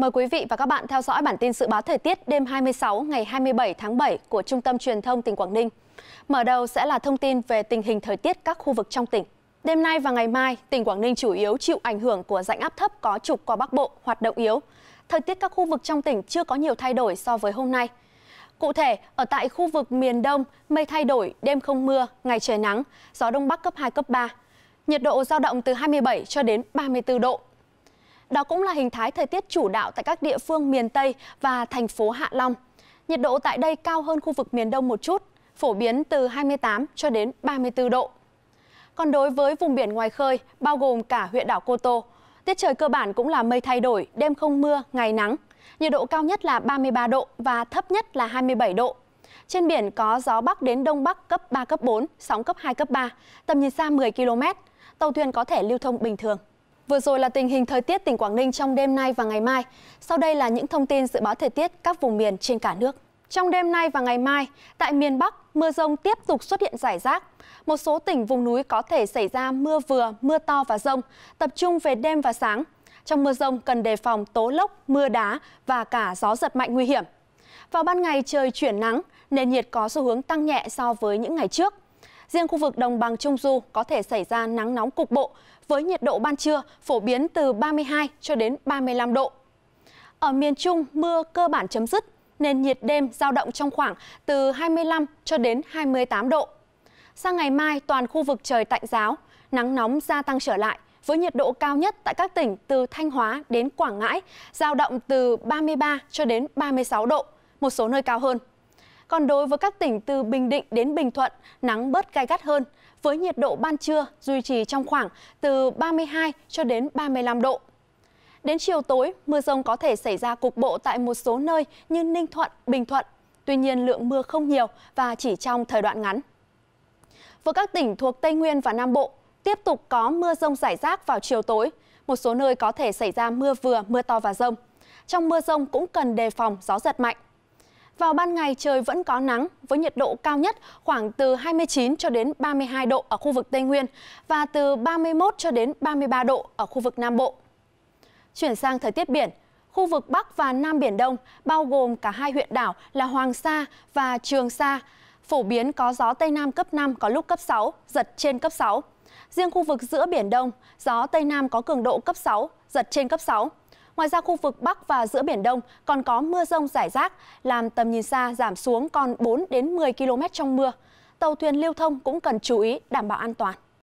Mời quý vị và các bạn theo dõi bản tin dự báo thời tiết đêm 26 ngày 27 tháng 7 của Trung tâm Truyền thông tỉnh Quảng Ninh. Mở đầu sẽ là thông tin về tình hình thời tiết các khu vực trong tỉnh. Đêm nay và ngày mai, tỉnh Quảng Ninh chủ yếu chịu ảnh hưởng của rãnh áp thấp có trục qua Bắc Bộ hoạt động yếu. Thời tiết các khu vực trong tỉnh chưa có nhiều thay đổi so với hôm nay. Cụ thể, ở tại khu vực miền Đông, mây thay đổi, đêm không mưa, ngày trời nắng, gió Đông Bắc cấp 2, cấp 3. Nhiệt độ giao động từ 27 cho đến 34 độ, đó cũng là hình thái thời tiết chủ đạo tại các địa phương miền Tây và thành phố Hạ Long. Nhiệt độ tại đây cao hơn khu vực miền Đông một chút, phổ biến từ 28 cho đến 34 độ. Còn đối với vùng biển ngoài khơi, bao gồm cả huyện đảo Cô Tô, tiết trời cơ bản cũng là mây thay đổi, đêm không mưa, ngày nắng. Nhiệt độ cao nhất là 33 độ và thấp nhất là 27 độ. Trên biển có gió bắc đến đông bắc cấp 3 cấp 4, sóng cấp 2 cấp 3, tầm nhìn xa 10 km. Tàu thuyền có thể lưu thông bình thường. Vừa rồi là tình hình thời tiết tỉnh Quảng Ninh trong đêm nay và ngày mai. Sau đây là những thông tin dự báo thời tiết các vùng miền trên cả nước. Trong đêm nay và ngày mai, tại miền Bắc, mưa rông tiếp tục xuất hiện rải rác. Một số tỉnh vùng núi có thể xảy ra mưa vừa, mưa to và rông, tập trung về đêm và sáng. Trong mưa rông cần đề phòng tố lốc, mưa đá và cả gió giật mạnh nguy hiểm. Vào ban ngày trời chuyển nắng, nền nhiệt có xu hướng tăng nhẹ so với những ngày trước. Riêng khu vực đồng bằng Trung Du có thể xảy ra nắng nóng cục bộ với nhiệt độ ban trưa phổ biến từ 32 cho đến 35 độ. Ở miền Trung, mưa cơ bản chấm dứt nên nhiệt đêm giao động trong khoảng từ 25 cho đến 28 độ. Sang ngày mai, toàn khu vực trời tạnh giáo, nắng nóng gia tăng trở lại với nhiệt độ cao nhất tại các tỉnh từ Thanh Hóa đến Quảng Ngãi, giao động từ 33 cho đến 36 độ, một số nơi cao hơn. Còn đối với các tỉnh từ Bình Định đến Bình Thuận, nắng bớt gai gắt hơn, với nhiệt độ ban trưa duy trì trong khoảng từ 32 cho đến 35 độ. Đến chiều tối, mưa rông có thể xảy ra cục bộ tại một số nơi như Ninh Thuận, Bình Thuận. Tuy nhiên lượng mưa không nhiều và chỉ trong thời đoạn ngắn. Với các tỉnh thuộc Tây Nguyên và Nam Bộ, tiếp tục có mưa rông rải rác vào chiều tối. Một số nơi có thể xảy ra mưa vừa, mưa to và rông. Trong mưa rông cũng cần đề phòng gió giật mạnh. Vào ban ngày trời vẫn có nắng với nhiệt độ cao nhất khoảng từ 29 cho đến 32 độ ở khu vực Tây Nguyên và từ 31 cho đến 33 độ ở khu vực Nam Bộ. Chuyển sang thời tiết biển, khu vực Bắc và Nam Biển Đông bao gồm cả hai huyện đảo là Hoàng Sa và Trường Sa, phổ biến có gió Tây Nam cấp 5 có lúc cấp 6, giật trên cấp 6. Riêng khu vực giữa Biển Đông, gió Tây Nam có cường độ cấp 6, giật trên cấp 6. Ngoài ra khu vực Bắc và giữa Biển Đông còn có mưa rông rải rác, làm tầm nhìn xa giảm xuống còn 4 đến 10 km trong mưa. Tàu thuyền lưu thông cũng cần chú ý đảm bảo an toàn.